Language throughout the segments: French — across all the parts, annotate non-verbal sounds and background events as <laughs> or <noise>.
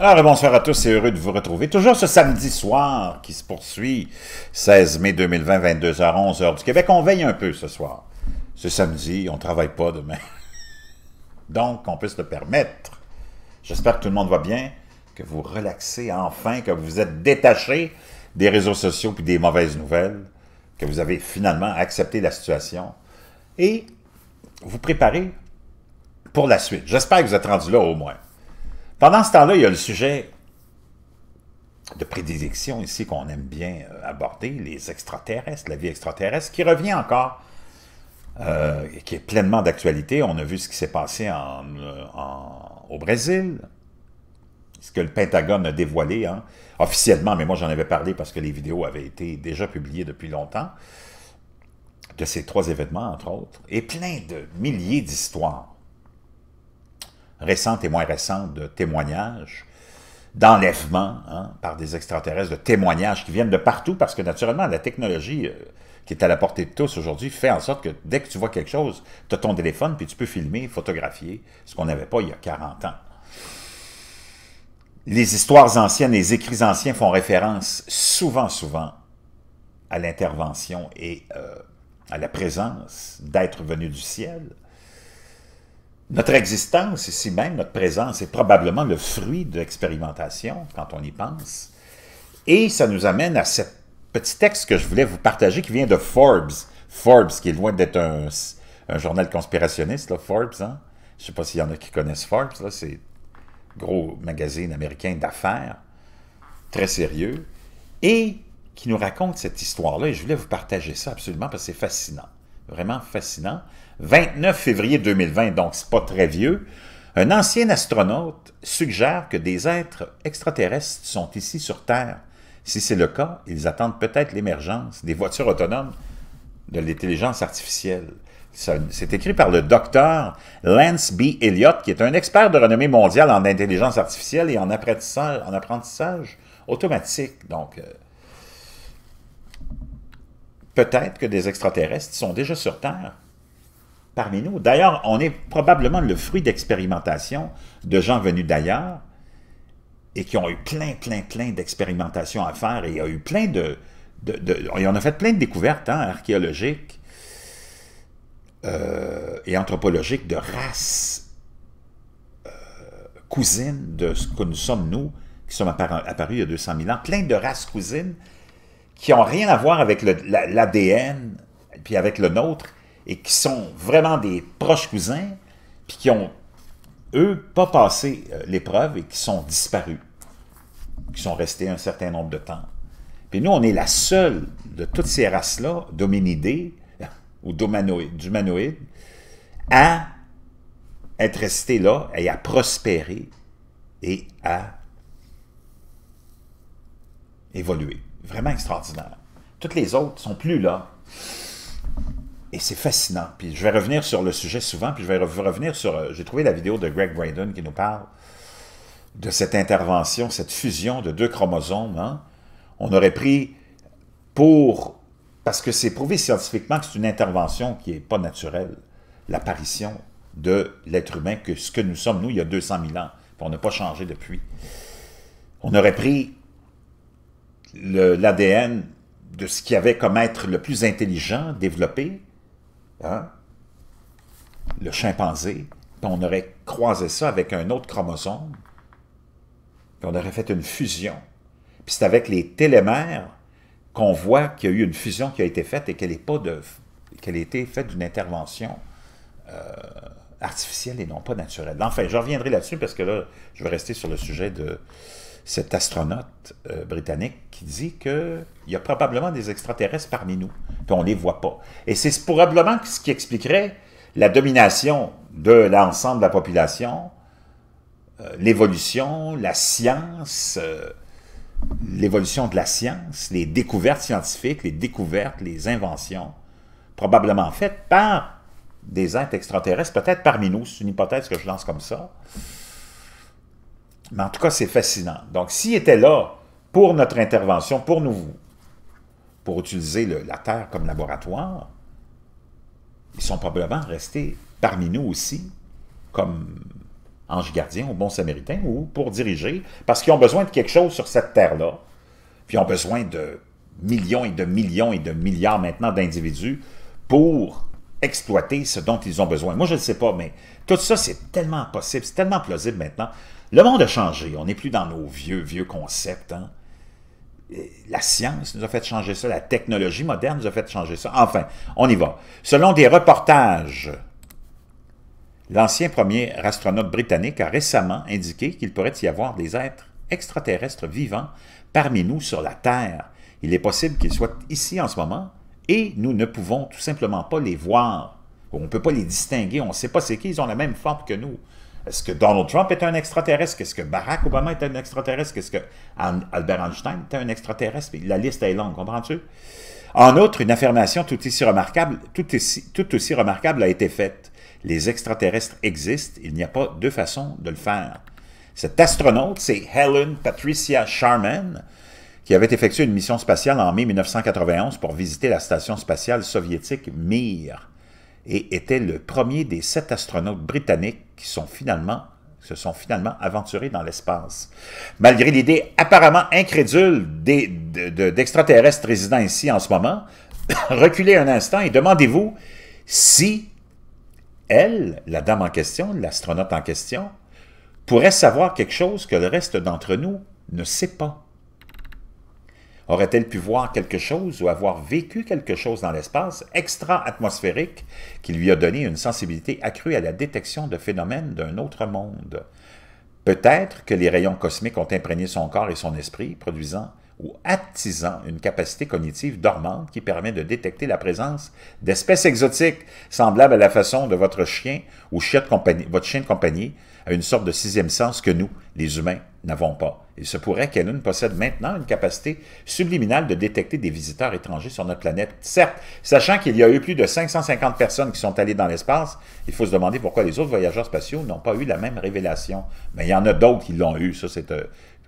Alors, bonsoir à tous c'est heureux de vous retrouver. Toujours ce samedi soir qui se poursuit, 16 mai 2020, 22h, 11h du Québec. On veille un peu ce soir. Ce samedi, on ne travaille pas demain. <laughs> Donc, on peut se le permettre. J'espère que tout le monde va bien, que vous relaxez enfin, que vous êtes détaché des réseaux sociaux puis des mauvaises nouvelles, que vous avez finalement accepté la situation et vous préparez pour la suite. J'espère que vous êtes rendu là au moins. Pendant ce temps-là, il y a le sujet de prédilection ici qu'on aime bien euh, aborder, les extraterrestres, la vie extraterrestre, qui revient encore, euh, qui est pleinement d'actualité. On a vu ce qui s'est passé euh, au Brésil, ce que le Pentagone a dévoilé hein, officiellement, mais moi j'en avais parlé parce que les vidéos avaient été déjà publiées depuis longtemps, de ces trois événements, entre autres, et plein de milliers d'histoires récentes et moins récentes de témoignages d'enlèvements hein, par des extraterrestres, de témoignages qui viennent de partout, parce que naturellement, la technologie euh, qui est à la portée de tous aujourd'hui fait en sorte que dès que tu vois quelque chose, tu as ton téléphone, puis tu peux filmer, photographier, ce qu'on n'avait pas il y a 40 ans. Les histoires anciennes, les écrits anciens font référence souvent, souvent à l'intervention et euh, à la présence d'êtres venus du ciel, notre existence ici même, notre présence, est probablement le fruit de l'expérimentation, quand on y pense. Et ça nous amène à ce petit texte que je voulais vous partager qui vient de Forbes. Forbes, qui est loin d'être un, journal conspirationniste, Forbes. Hein. Je ne sais pas s'il y en a qui connaissent Forbes. C'est gros magazine américain d'affaires, très sérieux, et qui nous raconte cette histoire-là. Et je voulais vous partager ça absolument parce que c'est fascinant. Vraiment fascinant. 29 février 2020, donc c'est pas très vieux. Un ancien astronaute suggère que des êtres extraterrestres sont ici sur Terre. Si c'est le cas, ils attendent peut-être l'émergence des voitures autonomes de l'intelligence artificielle. C'est écrit par le docteur Lance B. Elliott, qui est un expert de renommée mondiale en intelligence artificielle et en apprentissage, en apprentissage automatique. Donc, euh, peut-être que des extraterrestres sont déjà sur Terre parmi nous. D'ailleurs, on est probablement le fruit d'expérimentations de gens venus d'ailleurs et qui ont eu plein, plein, plein d'expérimentations à faire et il y a eu plein de, on a fait plein de découvertes hein, archéologiques euh, et anthropologiques de races euh, cousines de ce que nous sommes, nous, qui sommes apparus, apparus il y a 200 000 ans, plein de races cousines qui n'ont rien à voir avec l'ADN, puis avec le nôtre, et qui sont vraiment des proches cousins, puis qui ont, eux, pas passé euh, l'épreuve et qui sont disparus, qui sont restés un certain nombre de temps. Puis nous, on est la seule de toutes ces races-là, d'hominidés <laughs> ou d'humanoïdes, à être restée là et à prospérer et à évoluer vraiment extraordinaire. Toutes les autres sont plus là. Et c'est fascinant. Puis je vais revenir sur le sujet souvent, puis je vais revenir sur... Euh, j'ai trouvé la vidéo de Greg Braden qui nous parle de cette intervention, cette fusion de deux chromosomes. Hein. On aurait pris pour... Parce que c'est prouvé scientifiquement que c'est une intervention qui n'est pas naturelle. L'apparition de l'être humain que ce que nous sommes, nous, il y a 200 000 ans. on n'a pas changé depuis. On aurait pris l'ADN de ce qu'il y avait comme être le plus intelligent développé, hein, le chimpanzé, puis on aurait croisé ça avec un autre chromosome, qu'on on aurait fait une fusion. Puis c'est avec les télémères qu'on voit qu'il y a eu une fusion qui a été faite et qu'elle n'est pas de qu'elle a été faite d'une intervention euh, artificielle et non pas naturelle. Enfin, je reviendrai là-dessus parce que là, je vais rester sur le sujet de cet astronaute euh, britannique qui dit qu'il y a probablement des extraterrestres parmi nous, puis on ne les voit pas. Et c'est probablement ce qui expliquerait la domination de l'ensemble de la population, euh, l'évolution, la science, euh, l'évolution de la science, les découvertes scientifiques, les découvertes, les inventions, probablement faites par des êtres extraterrestres, peut-être parmi nous, c'est une hypothèse que je lance comme ça. Mais en tout cas, c'est fascinant. Donc, s'ils étaient là pour notre intervention, pour nous, pour utiliser la Terre comme laboratoire, ils sont probablement restés parmi nous aussi, comme anges gardiens ou bons samaritains, ou pour diriger, parce qu'ils ont besoin de quelque chose sur cette Terre-là, puis ils ont besoin de millions et de millions et de milliards maintenant d'individus pour exploiter ce dont ils ont besoin. Moi, je ne sais pas, mais tout ça, c'est tellement possible, c'est tellement plausible maintenant. Le monde a changé, on n'est plus dans nos vieux, vieux concepts. Hein. La science nous a fait changer ça, la technologie moderne nous a fait changer ça. Enfin, on y va. Selon des reportages, l'ancien premier astronaute britannique a récemment indiqué qu'il pourrait y avoir des êtres extraterrestres vivants parmi nous sur la Terre. Il est possible qu'ils soient ici en ce moment et nous ne pouvons tout simplement pas les voir. On ne peut pas les distinguer, on ne sait pas c'est qui, ils ont la même forme que nous. Est-ce que Donald Trump est un extraterrestre? Est-ce que Barack Obama est un extraterrestre? Est-ce que Albert Einstein est un extraterrestre? La liste est longue, comprends-tu? En outre, une affirmation tout aussi remarquable, tout tout aussi remarquable a été faite. Les extraterrestres existent, il n'y a pas deux façons de le faire. Cet astronaute, c'est Helen Patricia Sharman, qui avait effectué une mission spatiale en mai 1991 pour visiter la station spatiale soviétique Mir et était le premier des sept astronautes britanniques qui se sont finalement aventurés dans l'espace. Malgré l'idée apparemment incrédule d'extraterrestres résidant ici en ce moment, <coughs> reculez un instant et demandez-vous si elle, la dame en question, l'astronaute en question, pourrait savoir quelque chose que le reste d'entre nous ne sait pas. Aurait-elle pu voir quelque chose ou avoir vécu quelque chose dans l'espace extra-atmosphérique qui lui a donné une sensibilité accrue à la détection de phénomènes d'un autre monde? Peut-être que les rayons cosmiques ont imprégné son corps et son esprit, produisant ou attisant une capacité cognitive dormante qui permet de détecter la présence d'espèces exotiques, semblables à la façon de votre chien ou de compagnie, votre chien de compagnie à une sorte de sixième sens que nous, les humains, n'avons pas. Il se pourrait quelle ne possède maintenant une capacité subliminale de détecter des visiteurs étrangers sur notre planète. Certes, sachant qu'il y a eu plus de 550 personnes qui sont allées dans l'espace, il faut se demander pourquoi les autres voyageurs spatiaux n'ont pas eu la même révélation. Mais il y en a d'autres qui l'ont eu, ça c'est euh,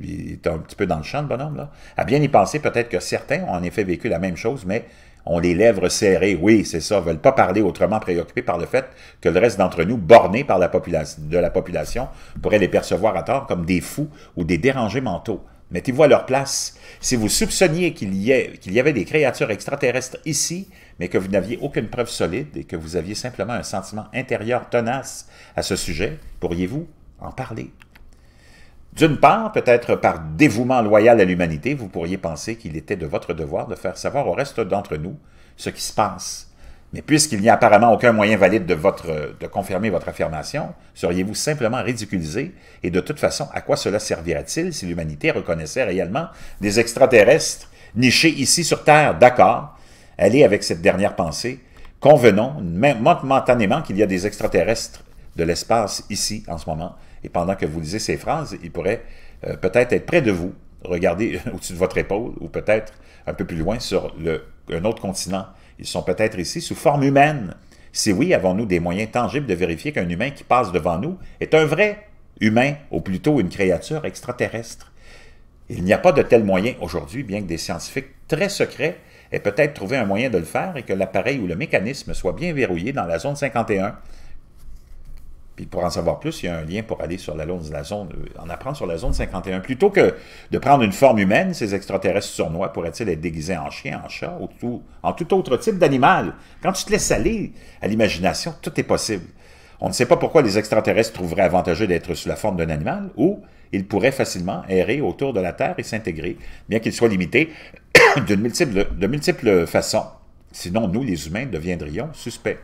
un petit peu dans le champ, de bonhomme. À bien y penser, peut-être que certains ont en effet vécu la même chose, mais ont les lèvres serrées. Oui, c'est ça, veulent pas parler autrement préoccupés par le fait que le reste d'entre nous, bornés par la population, de la population, pourrait les percevoir à tort comme des fous ou des dérangés mentaux. Mettez-vous à leur place. Si vous soupçonniez qu'il qu'il y avait des créatures extraterrestres ici, mais que vous n'aviez aucune preuve solide et que vous aviez simplement un sentiment intérieur tenace à ce sujet, pourriez-vous en parler? D'une part, peut-être par dévouement loyal à l'humanité, vous pourriez penser qu'il était de votre devoir de faire savoir au reste d'entre nous ce qui se passe. Mais puisqu'il n'y a apparemment aucun moyen valide de, confirmer votre affirmation, seriez-vous simplement ridiculisé? Et de toute façon, à quoi cela servirait-il si l'humanité reconnaissait réellement des extraterrestres nichés ici sur Terre? D'accord. Allez avec cette dernière pensée. Convenons momentanément qu'il y a des extraterrestres de l'espace ici en ce moment et pendant que vous lisez ces phrases, ils pourraient euh, peut-être être près de vous, regarder <laughs> au-dessus de votre épaule, ou peut-être un peu plus loin sur un autre continent. Ils sont peut-être ici sous forme humaine. Si oui, avons-nous des moyens tangibles de vérifier qu'un humain qui passe devant nous est un vrai humain, ou plutôt une créature extraterrestre? Il n'y a pas de tel moyen aujourd'hui, bien que des scientifiques très secrets aient peut-être trouvé un moyen de le faire et que l'appareil ou le mécanisme soit bien verrouillé dans la zone 51, puis pour en savoir plus, il y a un lien pour aller sur la, la zone, euh, en apprendre sur la zone 51. Plutôt que de prendre une forme humaine, ces extraterrestres sournois pourraient-ils être déguisés en chien, en chat ou en tout autre type d'animal? Quand tu te laisses aller à l'imagination, tout est possible. On ne sait pas pourquoi les extraterrestres trouveraient avantageux d'être sous la forme d'un animal, ou ils pourraient facilement errer autour de la Terre et s'intégrer, bien qu'ils soient limités <coughs> de multiples façons. Sinon, nous, les humains, deviendrions suspects.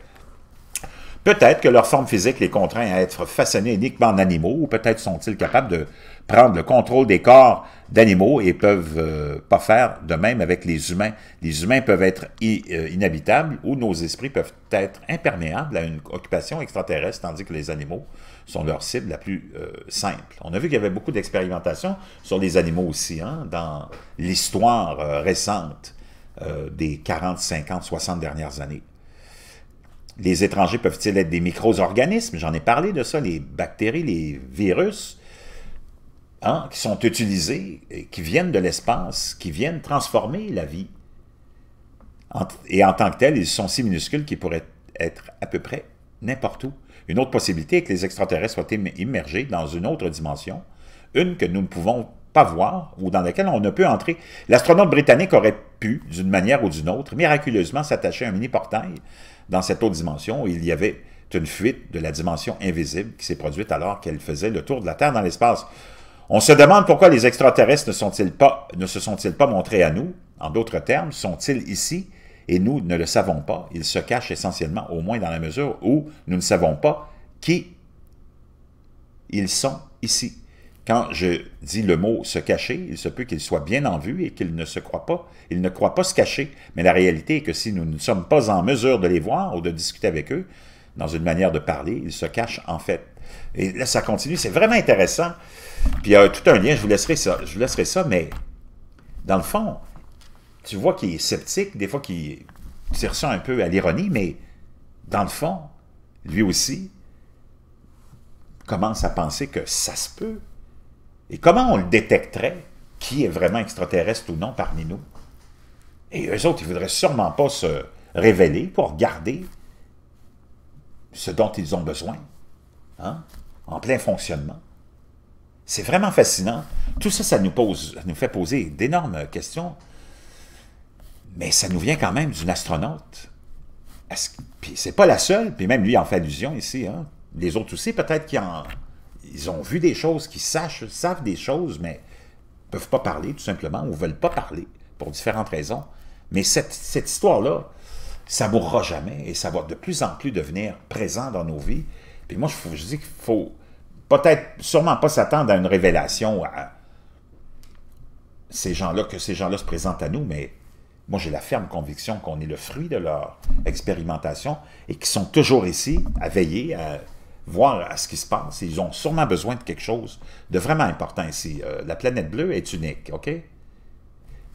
Peut-être que leur forme physique les contraint à être façonnés uniquement en animaux, ou peut-être sont-ils capables de prendre le contrôle des corps d'animaux et peuvent euh, pas faire de même avec les humains. Les humains peuvent être euh, inhabitables ou nos esprits peuvent être imperméables à une occupation extraterrestre, tandis que les animaux sont leur cible la plus euh, simple. On a vu qu'il y avait beaucoup d'expérimentations sur les animaux aussi, hein, dans l'histoire récente des 40, 50, 60 dernières années les étrangers peuvent-ils être des micro-organismes? J'en ai parlé de ça, les bactéries, les virus, hein, qui sont utilisés, qui viennent de l'espace, qui viennent transformer la vie. Et en tant que tels, ils sont si minuscules qu'ils pourraient être à peu près n'importe où. Une autre possibilité est que les extraterrestres soient immergés dans une autre dimension, une que nous ne pouvons pas voir ou dans laquelle on ne peut entrer. L'astronaute britannique aurait pu, d'une manière ou d'une autre, miraculeusement s'attacher à un mini-portail dans cette autre dimension où il y avait une fuite de la dimension invisible qui s'est produite alors qu'elle faisait le tour de la Terre dans l'espace. On se demande pourquoi les extraterrestres ne, sont -ils pas, ne se sont-ils pas montrés à nous. En d'autres termes, sont-ils ici et nous ne le savons pas? Ils se cachent essentiellement, au moins dans la mesure où nous ne savons pas qui ils sont ici. Quand je dis le mot se cacher, il se peut qu'il soit bien en vue et qu'il ne se croit pas. Il ne croit pas se cacher. Mais la réalité est que si nous ne sommes pas en mesure de les voir ou de discuter avec eux, dans une manière de parler, ils se cachent en fait. Et là, ça continue. C'est vraiment intéressant. Puis il y a tout un lien, je vous laisserai ça, je vous laisserai ça, mais dans le fond, tu vois qu'il est sceptique, des fois qu'il tire ça un peu à l'ironie, mais dans le fond, lui aussi commence à penser que ça se peut et comment on le détecterait, qui est vraiment extraterrestre ou non parmi nous? Et eux autres, ils voudraient sûrement pas se révéler pour garder ce dont ils ont besoin, hein? en plein fonctionnement. C'est vraiment fascinant. Tout ça, ça nous, pose, nous fait poser d'énormes questions, mais ça nous vient quand même d'une astronaute. Puis c'est pas la seule, puis même lui en fait allusion ici. Hein. Les autres aussi, peut-être qui en, ils ont vu des choses, qui sachent, savent des choses, mais ne peuvent pas parler, tout simplement, ou ne veulent pas parler, pour différentes raisons. Mais cette, histoire-là, ça mourra jamais, et ça va de plus en plus devenir présent dans nos vies. Puis moi, je, dis qu'il faut peut-être, sûrement pas s'attendre à une révélation à ces gens-là, que ces gens-là se présentent à nous, mais moi, j'ai la ferme conviction qu'on est le fruit de leur expérimentation et qu'ils sont toujours ici à veiller, à voir à ce qui se passe. Ils ont sûrement besoin de quelque chose de vraiment important ici. Euh, la planète bleue est unique, OK?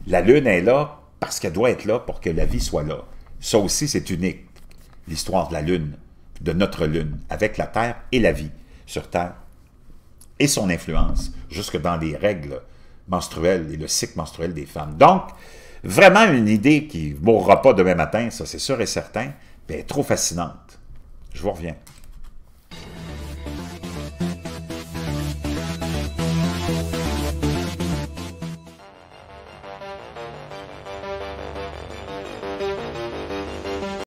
La Lune est là parce qu'elle doit être là pour que la vie soit là. Ça aussi, c'est unique, l'histoire de la Lune, de notre Lune, avec la Terre et la vie sur Terre et son influence jusque dans les règles menstruelles et le cycle menstruel des femmes. Donc, vraiment une idée qui ne mourra pas demain matin, ça c'est sûr et certain, mais est trop fascinante. Je vous reviens.